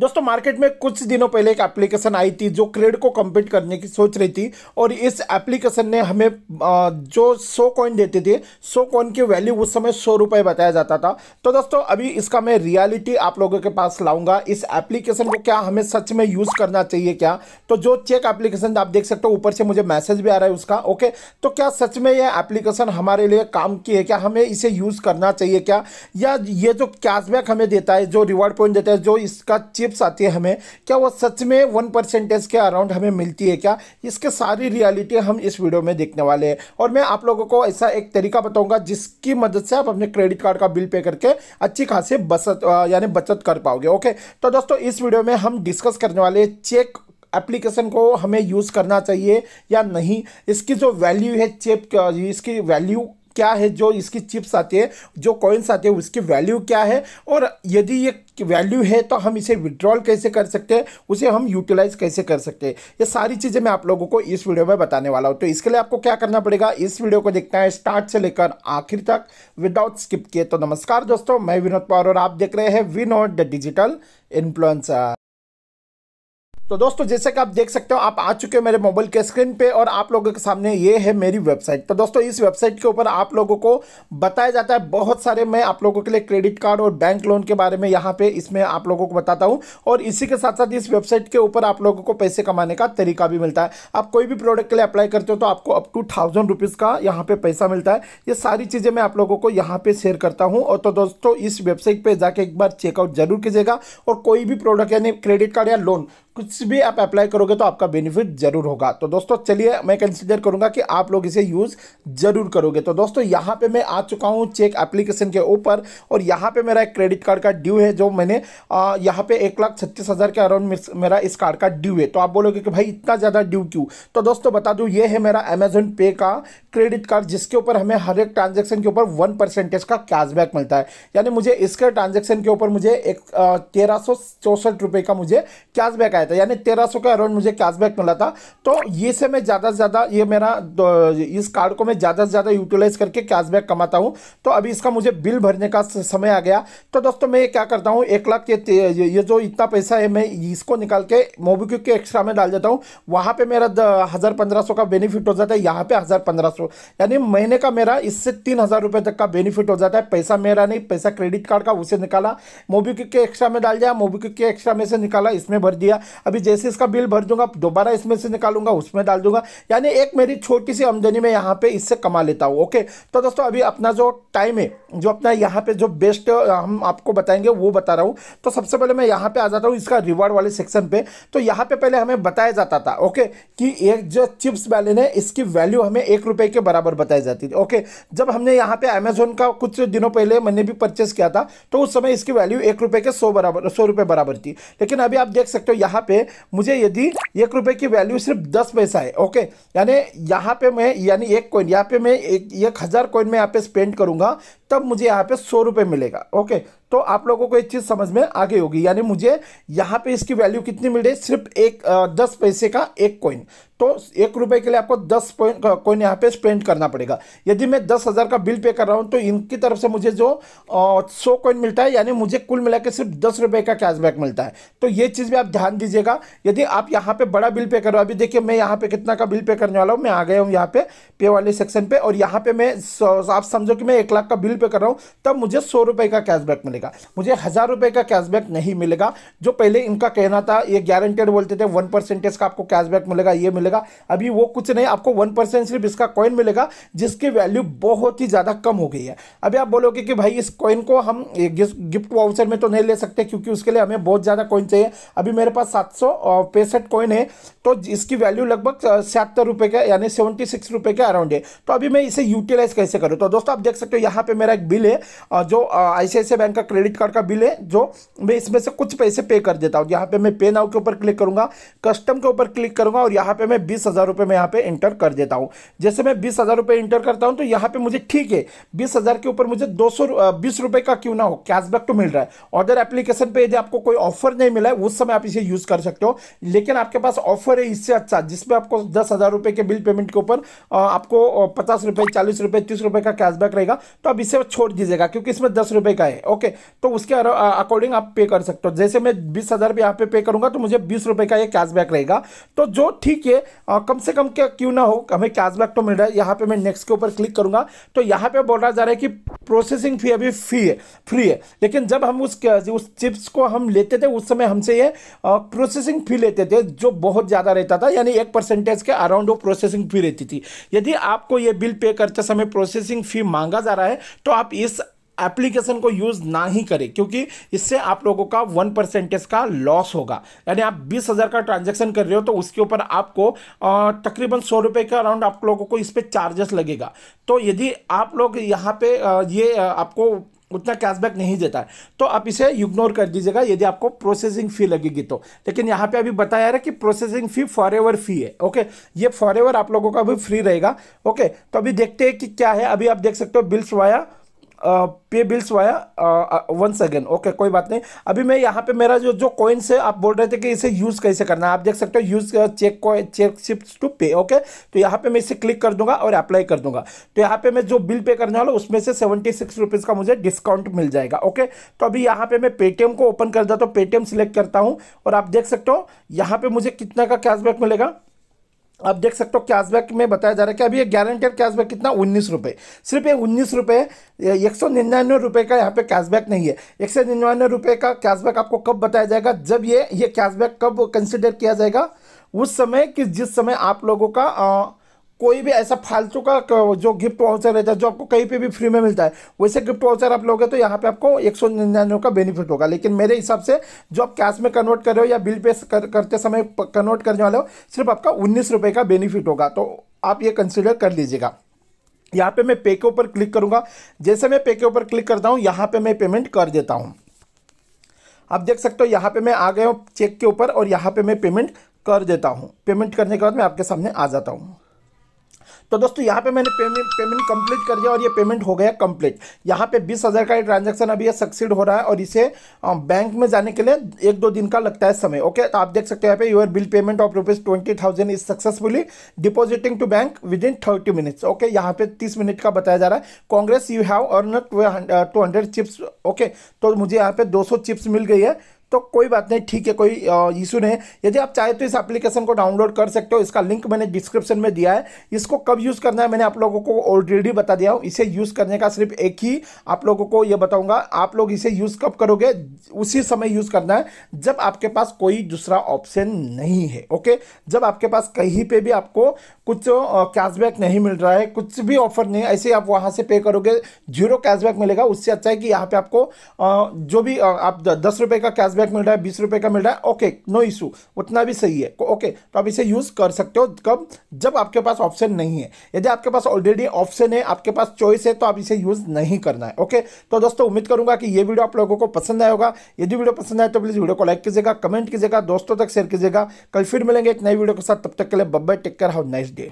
दोस्तों मार्केट में कुछ दिनों पहले एक एप्लीकेशन आई थी जो क्रेड को कम्पीट करने की सोच रही थी और इस एप्लीकेशन ने हमें जो सौ कॉइन देते थे सौ कॉइन की वैल्यू उस समय सौ रुपये बताया जाता था तो दोस्तों अभी इसका मैं रियलिटी आप लोगों के पास लाऊंगा इस एप्लीकेशन को क्या हमें सच में यूज़ करना चाहिए क्या तो जो चेक एप्लीकेशन आप देख सकते हो ऊपर से मुझे मैसेज भी आ रहा है उसका ओके तो क्या सच में यह एप्लीकेशन हमारे लिए काम की है क्या हमें इसे यूज़ करना चाहिए क्या या ये जो कैशबैक हमें देता है जो रिवॉर्ड पॉइंट देता है जो इसका चिप्स आती है हमें क्या वो सच में वन परसेंटेज के अराउंड हमें मिलती है क्या इसके सारी रियलिटी हम इस वीडियो में देखने वाले हैं और मैं आप लोगों को ऐसा एक तरीका बताऊंगा जिसकी मदद से आप अपने क्रेडिट कार्ड का बिल पे करके अच्छी खासी बचत यानी बचत कर पाओगे ओके तो दोस्तों इस वीडियो में हम डिस्कस करने वाले चेक एप्लीकेशन को हमें यूज़ करना चाहिए या नहीं इसकी जो वैल्यू है चेक इसकी वैल्यू क्या है जो इसकी चिप्स आती है जो कॉइन्स आते हैं उसकी वैल्यू क्या है और यदि ये वैल्यू है तो हम इसे विड्रॉल कैसे कर सकते हैं उसे हम यूटिलाइज कैसे कर सकते हैं ये सारी चीज़ें मैं आप लोगों को इस वीडियो में बताने वाला हूँ तो इसके लिए आपको क्या करना पड़ेगा इस वीडियो को देखना है स्टार्ट से लेकर आखिर तक विदाउट स्किप किए तो नमस्कार दोस्तों मैं विनोद पवार और आप देख रहे हैं विनोद द डिजिटल इन्फ्लुएंसर तो दोस्तों जैसे कि आप देख सकते हो आप आ चुके हो मेरे मोबाइल के स्क्रीन पे और आप लोगों के सामने ये है मेरी वेबसाइट तो दोस्तों इस वेबसाइट के ऊपर आप लोगों को बताया जाता है बहुत सारे मैं आप लोगों के लिए क्रेडिट कार्ड और बैंक लोन के बारे में यहाँ पे इसमें आप लोगों को बताता हूँ और इसी के साथ साथ इस वेबसाइट के ऊपर आप लोगों को पैसे कमाने का तरीका भी मिलता है आप कोई भी प्रोडक्ट के लिए अप्लाई करते हो तो आपको अप टू थाउजेंड रुपीज़ का यहाँ पर पैसा मिलता है ये सारी चीज़ें मैं आप लोगों को यहाँ पर शेयर करता हूँ और तो दोस्तों इस वेबसाइट पर जाके एक बार चेकआउट जरूर कीजिएगा और कोई भी प्रोडक्ट यानी क्रेडिट कार्ड या लोन कुछ भी आप अप्लाई करोगे तो आपका बेनिफिट जरूर होगा तो दोस्तों चलिए मैं कंसिडर करूंगा कि आप लोग इसे यूज़ जरूर करोगे तो दोस्तों यहाँ पे मैं आ चुका हूँ चेक एप्लीकेशन के ऊपर और यहाँ पे मेरा एक क्रेडिट कार्ड का ड्यू है जो मैंने आ, यहाँ पे एक लाख छत्तीस हज़ार के अराउंड मेरा इस कार्ड का ड्यू है तो आप बोलोगे कि भाई इतना ज़्यादा ड्यू क्यों तो दोस्तों बता दूँ ये है मेरा अमेजोन पे का क्रेडिट कार्ड जिसके ऊपर हमें हर एक ट्रांजेक्शन के ऊपर वन परसेंटेज का कैशबैक मिलता है यानी मुझे इसके ट्रांजेक्शन के ऊपर मुझे एक तेरह सौ रुपये का मुझे कैशबैक आया था यानी तेरह सौ का अराउंड मुझे कैशबैक मिला था तो ये से मैं ज़्यादा से ज़्यादा ये मेरा इस कार्ड को मैं ज़्यादा से ज़्यादा यूटिलाइज करके कैशबैक कमाता हूँ तो अभी इसका मुझे बिल भरने का समय आ गया तो दोस्तों मैं क्या करता हूँ एक लाख ये ये जो इतना पैसा है मैं इसको निकाल के मोबीक्विक के एक्स्ट्रा में डाल देता हूँ वहाँ पर मेरा हज़ार पंद्रह सौ का बेनिफिट हो जाता है यहाँ पे हज़ार पंद्रह सौ यानी महीने का मेरा इससे तीन हज़ार रुपए तक का बेनिफिट हो जाता है पैसा मेरा नहीं पैसा क्रेडिट कार्ड का उसे निकाला मोबीक्विक के एक्स्ट्रा में डाल दिया मोबीक्विक के एक्स्ट्रा में से निकाला इसमें भर दिया अभी जैसे इसका बिल भर दूंगा दोबारा इसमें से निकालूंगा उसमें डाल दूंगा यानी एक मेरी छोटी सी आमदनी में यहाँ पे इससे कमा लेता हूँ ओके तो दोस्तों अभी अपना जो टाइम है जो अपना यहाँ पे जो बेस्ट हम आपको बताएंगे वो बता रहा हूँ तो सबसे पहले मैं यहाँ पे आ जाता हूँ इसका रिवार्ड वाले सेक्शन पे तो यहाँ पे पहले हमें बताया जाता था ओके कि एक जो चिप्स वाले है इसकी वैल्यू हमें एक रुपये के बराबर बताई जाती थी ओके जब हमने यहाँ पे अमेजोन का कुछ दिनों पहले मैंने भी परचेस किया था तो उस समय इसकी वैल्यू एक रुपये के सौ बराबर सौ रुपये बराबर थी लेकिन अभी आप देख सकते हो यहाँ पे मुझे यदि एक रुपये की वैल्यू सिर्फ दस पैसा है ओके यानी यहाँ पे मैं यानी एक कोइन यहाँ पे मैं एक हज़ार कोइन में यहाँ पे स्पेंड करूँगा करूंगा तब मुझे यहाँ पे सौ रुपये मिलेगा ओके तो आप लोगों को एक चीज़ समझ में आ गई होगी यानी मुझे यहाँ पे इसकी वैल्यू कितनी मिल रही है सिर्फ एक दस पैसे का एक कॉइन तो एक रुपए के लिए आपको दस पॉइंट कॉइन यहाँ पे स्पेंड करना पड़ेगा यदि मैं दस हज़ार का बिल पे कर रहा हूँ तो इनकी तरफ से मुझे जो सौ कॉइन मिलता है यानी मुझे कुल मिला के सिर्फ दस रुपये का कैशबैक मिलता है तो ये चीज़ भी आप ध्यान दीजिएगा यदि आप यहाँ पे बड़ा बिल पे कर रहे हो अभी देखिए मैं यहाँ पे कितना का बिल पे करने वाला हूँ मैं आ गया हूँ यहाँ पे पे वाले सेक्शन पे और यहाँ पे मैं आप समझो कि मैं एक लाख का बिल पे कर रहा हूँ तब मुझे सौ रुपये का कैशबैक मिलेगा मिलेगा मुझे हज़ार रुपए का कैशबैक नहीं मिलेगा जो पहले इनका कहना था ये गारंटेड बोलते थे वन परसेंटेज का आपको कैशबैक मिलेगा ये मिलेगा अभी वो कुछ नहीं आपको वन परसेंट सिर्फ इसका कॉइन मिलेगा जिसकी वैल्यू बहुत ही ज़्यादा कम हो गई है अभी आप बोलोगे कि भाई इस कॉइन को हम गिफ्ट वाउचर में तो नहीं ले सकते क्योंकि उसके लिए हमें बहुत ज़्यादा कॉइन चाहिए अभी मेरे पास सात सौ पैंसठ कॉइन है तो इसकी वैल्यू लगभग छिहत्तर रुपए का यानी सेवेंटी सिक्स रुपए के अराउंड है तो अभी मैं इसे यूटिलाइज कैसे करूँ तो दोस्तों आप देख सकते हो यहाँ पे मेरा एक बिल है जो आई बैंक का क्रेडिट कार्ड का बिल है जो मैं इसमें से कुछ पैसे पे कर देता हूँ यहाँ पे मैं पे नाव के ऊपर क्लिक करूँगा कस्टम के ऊपर क्लिक करूँगा और यहाँ पे मैं बीस हज़ार रुपये मैं यहाँ पे एंटर कर देता हूँ जैसे मैं बीस हज़ार रुपये एंटर करता हूँ तो यहाँ पे मुझे ठीक है बीस हज़ार के ऊपर मुझे दो सौ बीस रुपये का क्यों ना हो कैशबैक तो मिल रहा है ऑर्डर एप्लीकेशन पर यदि आपको कोई ऑफर नहीं मिला है उस समय आप इसे यूज़ कर सकते हो लेकिन आपके पास ऑफर है इससे अच्छा जिसमें आपको दस हज़ार रुपये के बिल पेमेंट के ऊपर आपको पचास रुपये चालीस रुपये तीस रुपये का कैशबैक रहेगा तो आप इसे छोड़ दीजिएगा क्योंकि इसमें दस रुपये का है ओके तो उसके अकॉर्डिंग आप पे कर सकते हो जैसे मैं बीस हज़ार यहाँ पे पे करूँगा तो मुझे बीस रुपये का ये कैशबैक रहेगा तो जो ठीक है कम से कम क्या क्यों ना हो हमें कैशबैक तो मिल रहा है यहाँ पर मैं नेक्स्ट के ऊपर क्लिक करूँगा तो यहाँ पर बोला जा रहा है कि प्रोसेसिंग फी अभी फ्री है फ्री है लेकिन जब हम उस उस चिप्स को हम लेते थे उस समय हमसे ये प्रोसेसिंग फी लेते थे जो बहुत ज़्यादा रहता था यानी एक परसेंटेज के अराउंड वो प्रोसेसिंग फी रहती थी यदि आपको ये बिल पे करते समय प्रोसेसिंग फी मांगा जा रहा है तो आप इस एप्लीकेशन को यूज़ ना ही करें क्योंकि इससे आप लोगों का वन परसेंटेज का लॉस होगा यानी आप बीस हज़ार का ट्रांजेक्शन कर रहे हो तो उसके ऊपर आपको तकरीबन सौ रुपये के अराउंड आप लोगों को इस पर चार्जेस लगेगा तो यदि आप लोग यहाँ पे ये आपको उतना कैशबैक नहीं देता है तो आप इसे इग्नोर कर दीजिएगा यदि आपको प्रोसेसिंग फ़ी लगेगी तो लेकिन यहाँ पे अभी बताया है कि processing fee for ever fee है ओके ये फॉर एवर आप लोगों का भी फ्री रहेगा ओके तो अभी देखते हैं कि क्या है अभी आप देख सकते हो bills via pay bills via once again okay कोई बात नहीं अभी मैं यहाँ पे मेरा जो जो कॉइन्स है आप बोल रहे थे कि इसे यूज़ कैसे करना है आप देख सकते हो use check coin check ships to pay okay तो यहाँ पे मैं इसे क्लिक कर दूंगा और अप्लाई कर दूंगा तो यहाँ पे मैं जो बिल पे करने वाला उसमें से सेवेंटी सिक्स रुपीज़ का मुझे डिस्काउंट मिल जाएगा ओके तो अभी यहाँ पे मैं पेटीएम को ओपन कर देता हूँ पेटीएम सिलेक्ट करता हूँ और आप देख सकते हो यहाँ पर मुझे कितना का कैशबैक मिलेगा आप देख सकते हो कैशबैक में बताया जा रहा है कि अभी ये गारंटेड कैशबैक कितना उन्नीस रुपये सिर्फ ये उन्नीस रुपये एक सौ निन्यानवे रुपये का यहाँ पे कैशबैक नहीं है एक सौ निन्यानवे रुपये का कैशबैक आपको कब बताया जाएगा जब ये ये कैशबैक कब कंसिडर किया जाएगा उस समय कि जिस समय आप लोगों का आ, कोई भी ऐसा फालतू का जो गिफ्ट वाउचर रहता है जो आपको कहीं पे भी फ्री में मिलता है वैसे गिफ्ट वाउचर आप लोगे तो यहाँ पे आपको एक सौ निन्यानवे का बेनिफिट होगा लेकिन मेरे हिसाब से जो आप कैश में कन्वर्ट कर रहे हो या बिल पे कर, करते समय कन्वर्ट करने वाले हो सिर्फ आपका उन्नीस रुपये का बेनिफिट होगा तो आप ये कंसिडर कर लीजिएगा यहाँ पर मैं पे के ऊपर क्लिक करूँगा जैसे मैं पे के ऊपर क्लिक करता हूँ यहाँ पे मैं पेमेंट कर देता हूँ आप देख सकते हो यहाँ पर मैं आ गया हूँ चेक के ऊपर और यहाँ पर मैं पेमेंट कर देता हूँ पेमेंट करने के बाद मैं आपके सामने आ जाता हूँ तो दोस्तों यहाँ पे मैंने पेमेंट पेमेंट कंप्लीट कर दिया और ये पेमेंट हो गया कंप्लीट यहाँ पे बीस हज़ार का ये ट्रांजेक्शन अभी ये सक्सीड हो रहा है और इसे बैंक में जाने के लिए एक दो दिन का लगता है समय ओके तो आप देख सकते हो यहाँ पे your bill payment of rupees twenty thousand is successfully depositing to bank with in thirty minutes okay यहाँ पे तीस मिनट का बताया जा रहा है congrats you have earn two hundred chips okay तो मुझे यहाँ पे दो चिप्स मिल गई है तो कोई बात नहीं ठीक है कोई इशू नहीं यदि आप चाहे तो इस एप्लीकेशन को डाउनलोड कर सकते हो इसका लिंक मैंने डिस्क्रिप्शन में दिया है इसको कब यूज़ करना है मैंने आप लोगों को ऑलरेडी बता दिया हूँ इसे यूज़ करने का सिर्फ एक ही आप लोगों को यह बताऊँगा आप लोग इसे यूज़ कब करोगे उसी समय यूज़ करना है जब आपके पास कोई दूसरा ऑप्शन नहीं है ओके जब आपके पास कहीं पर भी आपको कुछ कैशबैक नहीं मिल रहा है कुछ भी ऑफर नहीं ऐसे आप वहाँ से पे करोगे जीरो कैशबैक मिलेगा उससे अच्छा है कि यहाँ पर आपको जो भी आप दस रुपये का कैशबैक कैशबैक मिल रहा है बीस रुपए का मिल रहा है ओके नो इशू उतना भी सही है ओके तो आप इसे यूज़ कर सकते हो कब जब आपके पास ऑप्शन नहीं है यदि आपके पास ऑलरेडी ऑप्शन है आपके पास चॉइस है तो आप इसे यूज़ नहीं करना है ओके तो दोस्तों उम्मीद करूंगा कि ये वीडियो आप लोगों को पसंद आएगा होगा यदि वीडियो पसंद आए तो प्लीज़ वीडियो को लाइक कीजिएगा कमेंट कीजिएगा दोस्तों तक शेयर कीजिएगा कल फिर मिलेंगे एक नई वीडियो के साथ तब तक के लिए bye bye take care how nice day